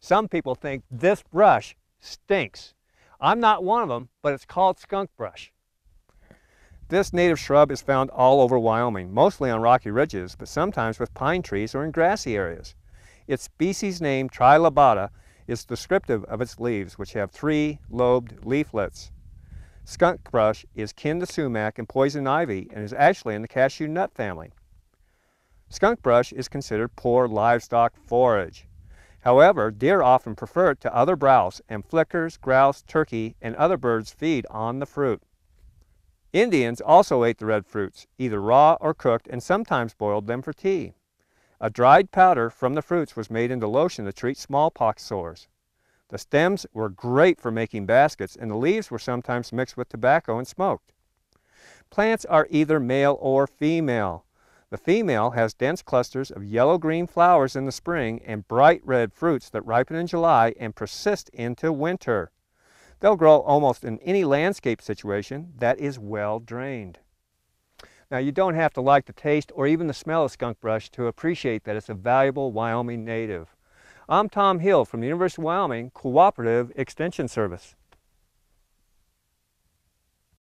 Some people think this brush stinks. I'm not one of them, but it's called skunk brush. This native shrub is found all over Wyoming, mostly on rocky ridges, but sometimes with pine trees or in grassy areas. Its species name, Trilobata, is descriptive of its leaves, which have three lobed leaflets. Skunk brush is kin to sumac and poison ivy and is actually in the cashew nut family. Skunk brush is considered poor livestock forage. However, deer often prefer it to other browse, and flickers, grouse, turkey, and other birds feed on the fruit. Indians also ate the red fruits, either raw or cooked, and sometimes boiled them for tea. A dried powder from the fruits was made into lotion to treat smallpox sores. The stems were great for making baskets, and the leaves were sometimes mixed with tobacco and smoked. Plants are either male or female. The female has dense clusters of yellow-green flowers in the spring and bright red fruits that ripen in July and persist into winter. They'll grow almost in any landscape situation that is well drained. Now you don't have to like the taste or even the smell of skunk brush to appreciate that it's a valuable Wyoming native. I'm Tom Hill from the University of Wyoming Cooperative Extension Service.